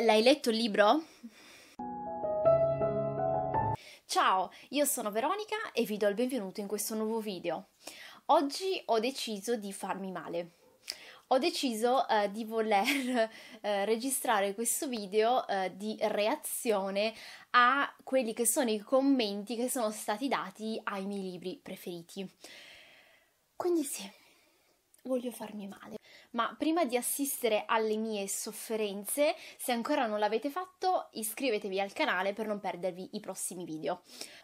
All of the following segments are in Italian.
L'hai letto il libro? Ciao, io sono Veronica e vi do il benvenuto in questo nuovo video. Oggi ho deciso di farmi male. Ho deciso eh, di voler eh, registrare questo video eh, di reazione a quelli che sono i commenti che sono stati dati ai miei libri preferiti. Quindi sì, voglio farmi male ma prima di assistere alle mie sofferenze, se ancora non l'avete fatto, iscrivetevi al canale per non perdervi i prossimi video.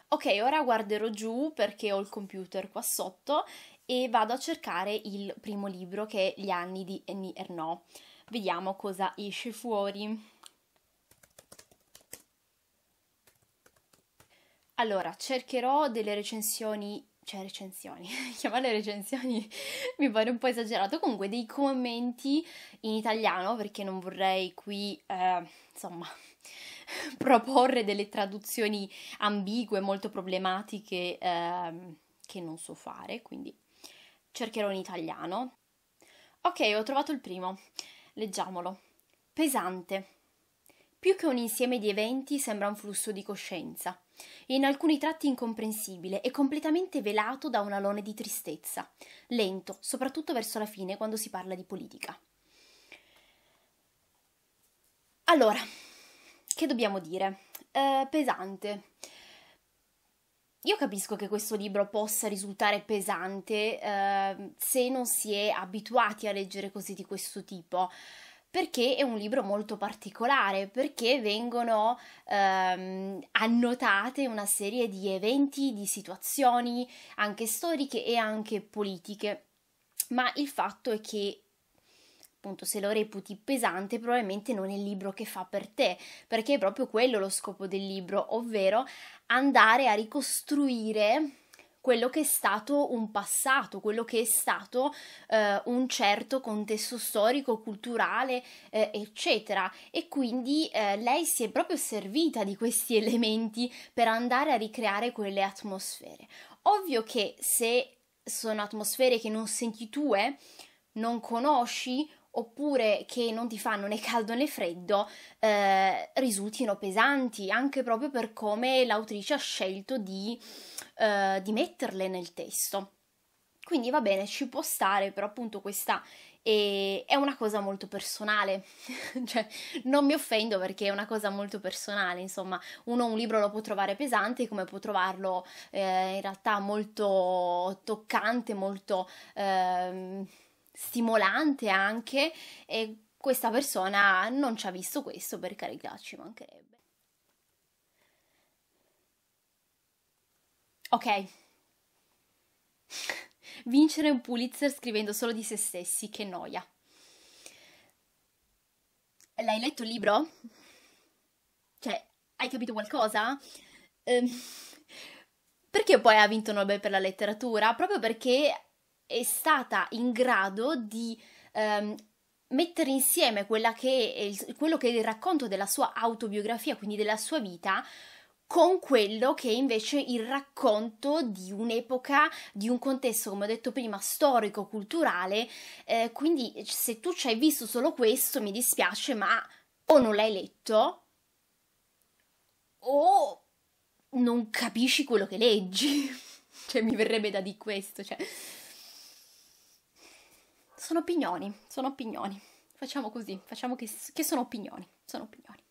Ok, ora guarderò giù perché ho il computer qua sotto e vado a cercare il primo libro che è Gli anni di Annie Ernaux. Vediamo cosa esce fuori. Allora, cercherò delle recensioni cioè recensioni, chiamarle recensioni mi pare un po' esagerato, comunque dei commenti in italiano perché non vorrei qui, eh, insomma, proporre delle traduzioni ambigue, molto problematiche eh, che non so fare, quindi cercherò in italiano. Ok, ho trovato il primo, leggiamolo. Pesante. Più che un insieme di eventi sembra un flusso di coscienza e in alcuni tratti incomprensibile e completamente velato da un alone di tristezza, lento, soprattutto verso la fine quando si parla di politica. Allora, che dobbiamo dire? Eh, pesante. Io capisco che questo libro possa risultare pesante eh, se non si è abituati a leggere cose di questo tipo perché è un libro molto particolare, perché vengono ehm, annotate una serie di eventi, di situazioni anche storiche e anche politiche. Ma il fatto è che appunto se lo reputi pesante, probabilmente non è il libro che fa per te, perché è proprio quello lo scopo del libro, ovvero andare a ricostruire quello che è stato un passato, quello che è stato eh, un certo contesto storico, culturale, eh, eccetera. E quindi eh, lei si è proprio servita di questi elementi per andare a ricreare quelle atmosfere. Ovvio che se sono atmosfere che non senti tue, non conosci oppure che non ti fanno né caldo né freddo, eh, risultino pesanti, anche proprio per come l'autrice ha scelto di, eh, di metterle nel testo. Quindi va bene, ci può stare, però appunto questa e è una cosa molto personale, cioè non mi offendo perché è una cosa molto personale, insomma, uno un libro lo può trovare pesante come può trovarlo eh, in realtà molto toccante, molto... Eh, stimolante anche e questa persona non ci ha visto questo, per carità, ci mancherebbe. Ok. Vincere un Pulitzer scrivendo solo di se stessi, che noia. L'hai letto il libro? Cioè, hai capito qualcosa? Eh, perché poi ha vinto Nobel per la letteratura? Proprio perché è stata in grado di ehm, mettere insieme che il, quello che è il racconto della sua autobiografia, quindi della sua vita, con quello che è invece il racconto di un'epoca, di un contesto, come ho detto prima, storico, culturale. Eh, quindi se tu ci hai visto solo questo, mi dispiace, ma o non l'hai letto o non capisci quello che leggi. cioè, mi verrebbe da di questo. Cioè sono opinioni, sono opinioni. Facciamo così, facciamo che, che sono opinioni, sono opinioni.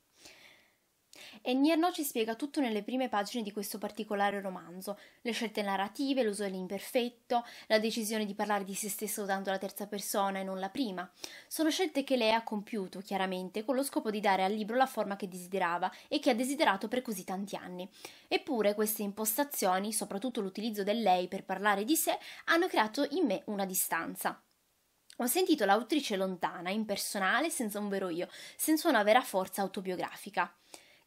E Nierno ci spiega tutto nelle prime pagine di questo particolare romanzo, le scelte narrative, l'uso dell'imperfetto, la decisione di parlare di se stesso usando la terza persona e non la prima. Sono scelte che lei ha compiuto, chiaramente, con lo scopo di dare al libro la forma che desiderava e che ha desiderato per così tanti anni. Eppure queste impostazioni, soprattutto l'utilizzo del lei per parlare di sé, hanno creato in me una distanza. Ho sentito l'autrice lontana, impersonale, senza un vero io, senza una vera forza autobiografica.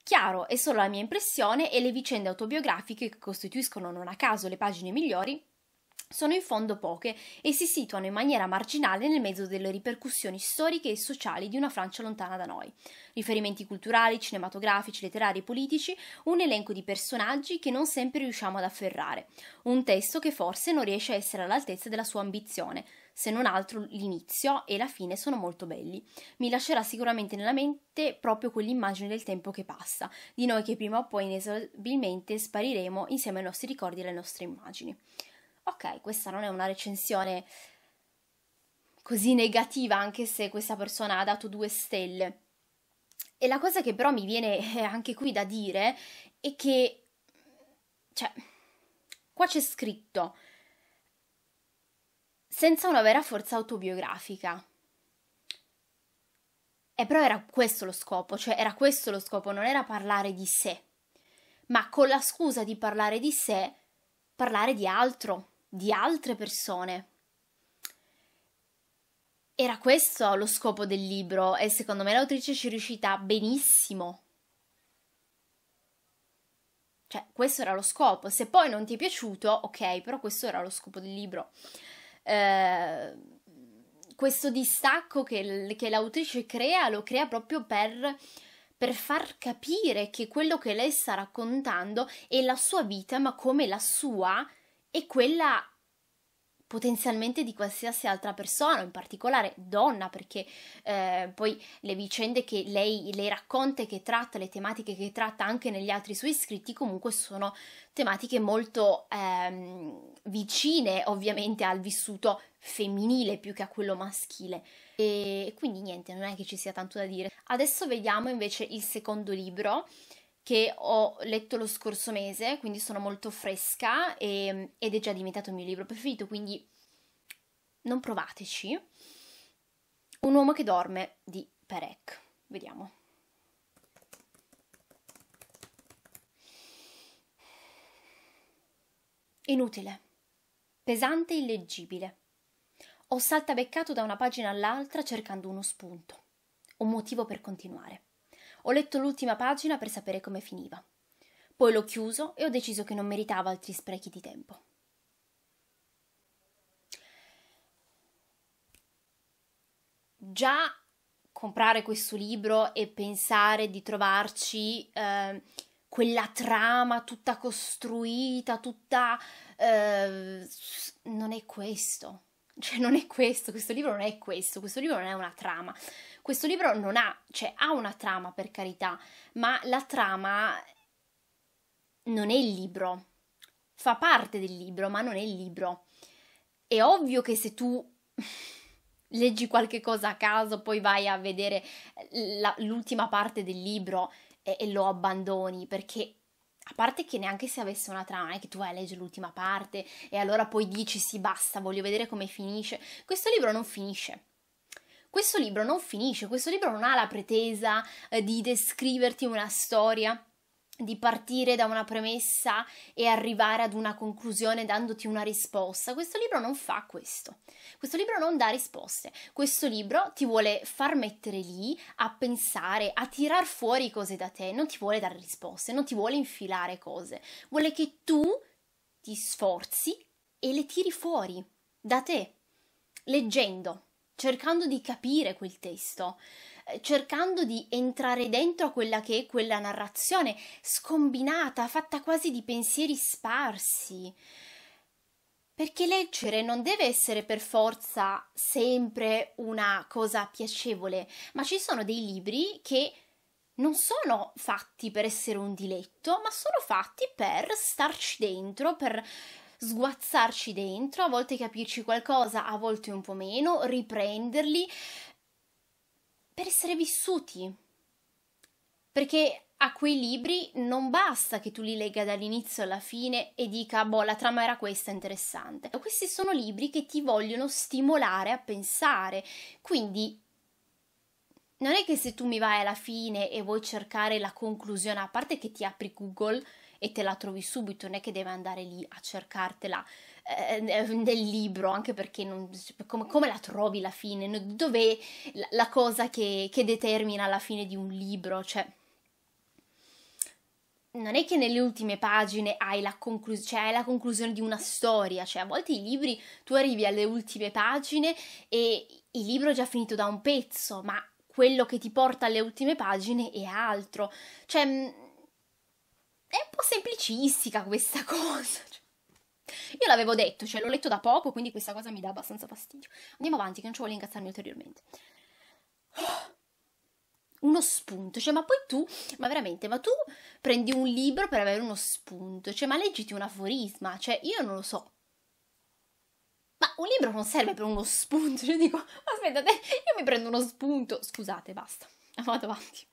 Chiaro, è solo la mia impressione e le vicende autobiografiche che costituiscono non a caso le pagine migliori sono in fondo poche e si situano in maniera marginale nel mezzo delle ripercussioni storiche e sociali di una Francia lontana da noi. Riferimenti culturali, cinematografici, letterari e politici, un elenco di personaggi che non sempre riusciamo ad afferrare, un testo che forse non riesce a essere all'altezza della sua ambizione, se non altro l'inizio e la fine sono molto belli. Mi lascerà sicuramente nella mente proprio quell'immagine del tempo che passa, di noi che prima o poi inesorabilmente spariremo insieme ai nostri ricordi e alle nostre immagini. Ok, questa non è una recensione così negativa, anche se questa persona ha dato due stelle. E la cosa che però mi viene anche qui da dire è che, cioè, qua c'è scritto senza una vera forza autobiografica. E eh, però era questo lo scopo, cioè era questo lo scopo, non era parlare di sé, ma con la scusa di parlare di sé, parlare di altro, di altre persone. Era questo lo scopo del libro e secondo me l'autrice ci è riuscita benissimo. Cioè, questo era lo scopo. Se poi non ti è piaciuto, ok, però questo era lo scopo del libro. Eh, questo distacco che, che, l'autrice crea lo crea proprio per, per far capire che quello che lei sta raccontando è la sua vita, ma come la sua è quella potenzialmente di qualsiasi altra persona, in particolare donna, perché eh, poi le vicende che lei, lei racconta e che tratta, le tematiche che tratta anche negli altri suoi scritti, comunque sono tematiche molto ehm, vicine ovviamente al vissuto femminile più che a quello maschile. E quindi niente, non è che ci sia tanto da dire. Adesso vediamo invece il secondo libro che ho letto lo scorso mese, quindi sono molto fresca e, ehm, ed è già diventato il mio libro preferito, quindi non provateci. Un uomo che dorme di Perec. Vediamo. Inutile, pesante e illeggibile. Ho saltabeccato da una pagina all'altra cercando uno spunto, un motivo per continuare. Ho letto l'ultima pagina per sapere come finiva. Poi l'ho chiuso e ho deciso che non meritava altri sprechi di tempo. Già comprare questo libro e pensare di trovarci eh, quella trama tutta costruita, tutta... Eh, non è questo cioè, non è questo, questo libro non è questo, questo libro non è una trama. Questo libro non ha, cioè ha una trama per carità, ma la trama non è il libro. Fa parte del libro, ma non è il libro. È ovvio che se tu leggi qualche cosa a caso, poi vai a vedere la, l'ultima parte del libro e, e lo abbandoni perché a parte che neanche se avesse una trama, non è che tu vai a leggere l'ultima parte e allora poi dici sì basta, voglio vedere come finisce. Questo libro non finisce. Questo libro non finisce, questo libro non ha la pretesa eh, di descriverti una storia di partire da una premessa e arrivare ad una conclusione dandoti una risposta. Questo libro non fa questo. Questo libro non dà risposte. Questo libro ti vuole far mettere lì a pensare, a tirar fuori cose da te, non ti vuole dare risposte, non ti vuole infilare cose. Vuole che tu ti sforzi e le tiri fuori da te leggendo, cercando di capire quel testo, eh, cercando di entrare dentro a quella che è quella narrazione, scombinata, fatta quasi di pensieri sparsi. Perché leggere non deve essere per forza sempre una cosa piacevole, ma ci sono dei libri che non sono fatti per essere un diletto, ma sono fatti per starci dentro, per sguazzarci dentro, a volte capirci qualcosa, a volte un po' meno, riprenderli per essere vissuti. Perché a quei libri non basta che tu li legga dall'inizio alla fine e dica, boh, la trama era questa, interessante. Questi sono libri che ti vogliono stimolare a pensare, quindi non è che se tu mi vai alla fine e vuoi cercare la conclusione, a parte che ti apri Google, e te la trovi subito, non è che devi andare lì a cercartela eh, eh, nel libro, anche perché non, come, come, la trovi la fine? Dov'è la, la cosa che, che determina la fine di un libro? Cioè, non è che nelle ultime pagine hai la, conclus- cioè hai la, conclusione di una storia, cioè a volte i libri tu arrivi alle ultime pagine e il libro è già finito da un pezzo, ma quello che ti porta alle ultime pagine è altro. Cioè, mm, è un po' semplicistica questa cosa. Io l'avevo detto, cioè l'ho letto da poco, quindi questa cosa mi dà abbastanza fastidio. Andiamo avanti, che non ci voglio incazzarmi ulteriormente. Uno spunto, cioè, ma poi tu, ma veramente, ma tu prendi un libro per avere uno spunto, cioè, ma leggiti un aforisma, cioè, io non lo so. Ma un libro non serve per uno spunto, cioè, dico, aspettate, io mi prendo uno spunto, scusate, basta, vado avanti.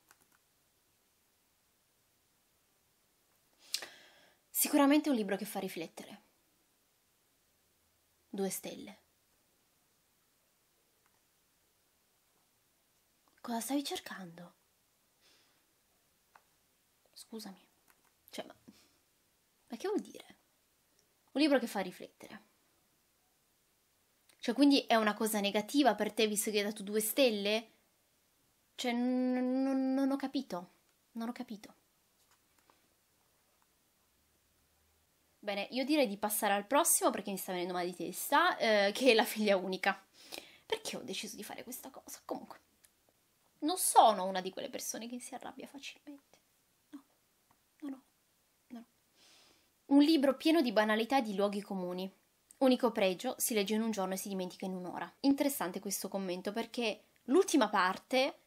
Sicuramente un libro che fa riflettere. Due stelle. Cosa stavi cercando? Scusami. Cioè, ma, ma che vuol dire? Un libro che fa riflettere. Cioè, quindi è una cosa negativa per te visto che hai dato due stelle? Cioè, non, non ho capito. Non ho capito. Bene, io direi di passare al prossimo perché mi sta venendo male di testa, eh, che è la figlia unica. Perché ho deciso di fare questa cosa? Comunque, non sono una di quelle persone che si arrabbia facilmente. No, no, no, no. Un libro pieno di banalità e di luoghi comuni. Unico pregio, si legge in un giorno e si dimentica in un'ora. Interessante questo commento perché l'ultima parte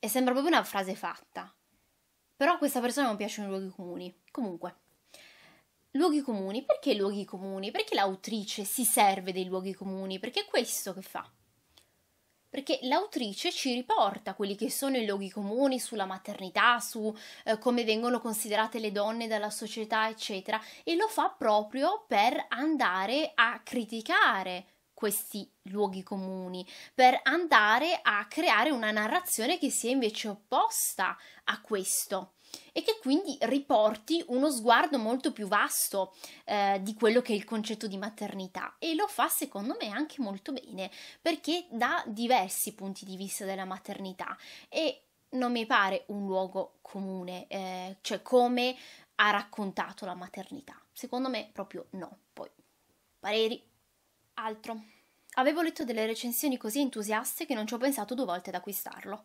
sembra proprio una frase fatta. Però a questa persona non piacciono i luoghi comuni. Comunque, Luoghi comuni, perché luoghi comuni? Perché l'autrice si serve dei luoghi comuni? Perché è questo che fa. Perché l'autrice ci riporta quelli che sono i luoghi comuni sulla maternità, su eh, come vengono considerate le donne dalla società, eccetera, e lo fa proprio per andare a criticare questi luoghi comuni, per andare a creare una narrazione che sia invece opposta a questo e che quindi riporti uno sguardo molto più vasto eh, di quello che è il concetto di maternità e lo fa secondo me anche molto bene perché dà diversi punti di vista della maternità e non mi pare un luogo comune, eh, cioè come ha raccontato la maternità. Secondo me proprio no. Poi, pareri, altro. Avevo letto delle recensioni così entusiaste che non ci ho pensato due volte ad acquistarlo.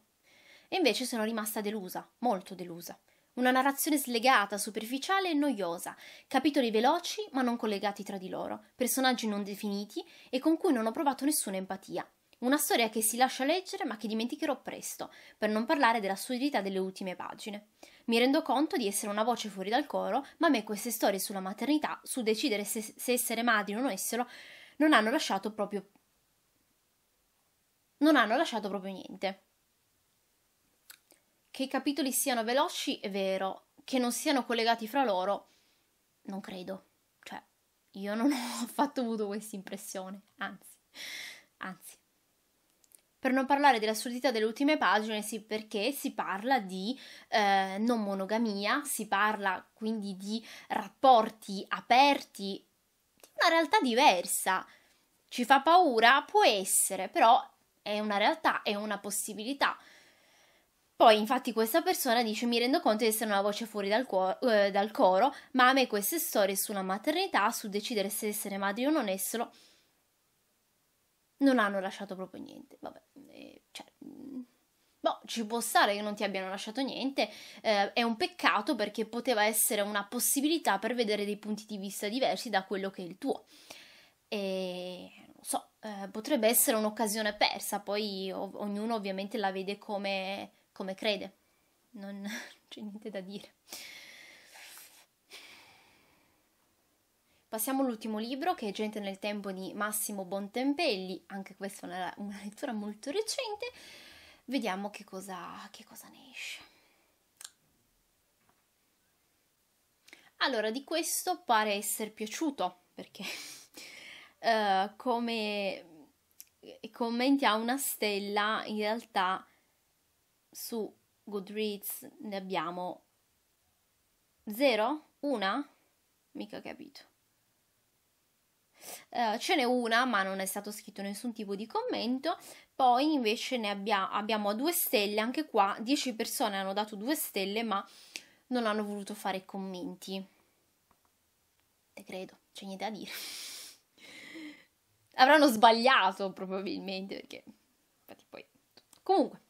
E invece sono rimasta delusa, molto delusa. Una narrazione slegata, superficiale e noiosa, capitoli veloci ma non collegati tra di loro, personaggi non definiti e con cui non ho provato nessuna empatia. Una storia che si lascia leggere ma che dimenticherò presto, per non parlare della solidità delle ultime pagine. Mi rendo conto di essere una voce fuori dal coro, ma a me queste storie sulla maternità, su decidere se, se essere madri o non esserlo, non hanno lasciato proprio non hanno lasciato proprio niente. Che i capitoli siano veloci è vero, che non siano collegati fra loro, non credo. Cioè, io non ho affatto avuto questa impressione, anzi, anzi. Per non parlare dell'assurdità delle ultime pagine, sì, perché si parla di eh, non monogamia, si parla quindi di rapporti aperti, di una realtà diversa. Ci fa paura? Può essere, però è una realtà, è una possibilità. Poi, infatti, questa persona dice: Mi rendo conto di essere una voce fuori dal, cuor- eh, dal coro, ma a me queste storie sulla maternità, su decidere se essere madre o non esserlo, non hanno lasciato proprio niente. Vabbè, eh, cioè. Mm, boh, ci può stare che non ti abbiano lasciato niente, eh, è un peccato perché poteva essere una possibilità per vedere dei punti di vista diversi da quello che è il tuo. E non so, eh, potrebbe essere un'occasione persa, poi o- ognuno ovviamente la vede come, come crede. Non c'è niente da dire. Passiamo all'ultimo libro che è Gente nel tempo di Massimo Bontempelli, anche questa è una, una lettura molto recente. Vediamo che cosa, che cosa ne esce. Allora, di questo pare essere piaciuto, perché uh, come commenti a una stella in realtà su Goodreads ne abbiamo zero? Una? Mica capito. Uh, ce n'è una, ma non è stato scritto nessun tipo di commento. Poi invece ne abbia, abbiamo a due stelle, anche qua 10 persone hanno dato due stelle, ma non hanno voluto fare commenti. Te credo, c'è niente da dire. Avranno sbagliato probabilmente perché. Infatti poi. Comunque,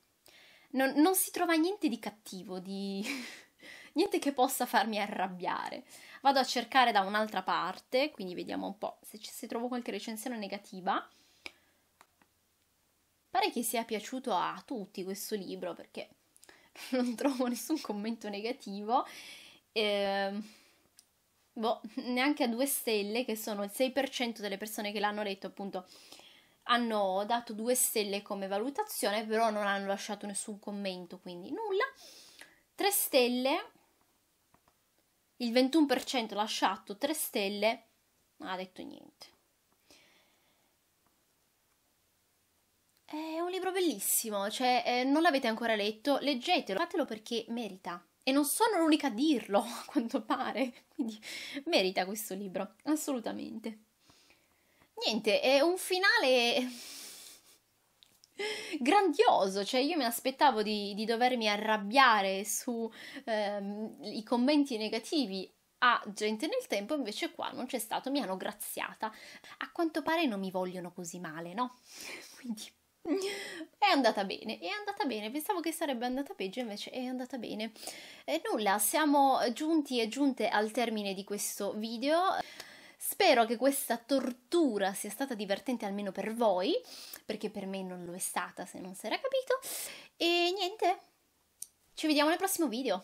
non, non si trova niente di cattivo, di... niente che possa farmi arrabbiare. Vado a cercare da un'altra parte, quindi vediamo un po' se, se trovo qualche recensione negativa. Pare che sia piaciuto a tutti questo libro perché non trovo nessun commento negativo. Eh, boh, neanche a due stelle, che sono il 6% delle persone che l'hanno letto, appunto hanno dato due stelle come valutazione, però non hanno lasciato nessun commento, quindi nulla. Tre stelle, il 21% ha lasciato tre stelle, non ha detto niente. È un libro bellissimo, cioè eh, non l'avete ancora letto, leggetelo, fatelo perché merita. E non sono l'unica a dirlo, a quanto pare, quindi merita questo libro, assolutamente niente, è un finale grandioso, cioè io mi aspettavo di, di dovermi arrabbiare sui ehm, commenti negativi a gente nel tempo, invece qua non c'è stato, mi hanno graziata. A quanto pare non mi vogliono così male, no? Quindi è andata bene, è andata bene, pensavo che sarebbe andata peggio, invece è andata bene. E nulla, siamo giunti e giunte al termine di questo video. Spero che questa tortura sia stata divertente almeno per voi, perché per me non lo è stata se non si era capito. E niente, ci vediamo nel prossimo video.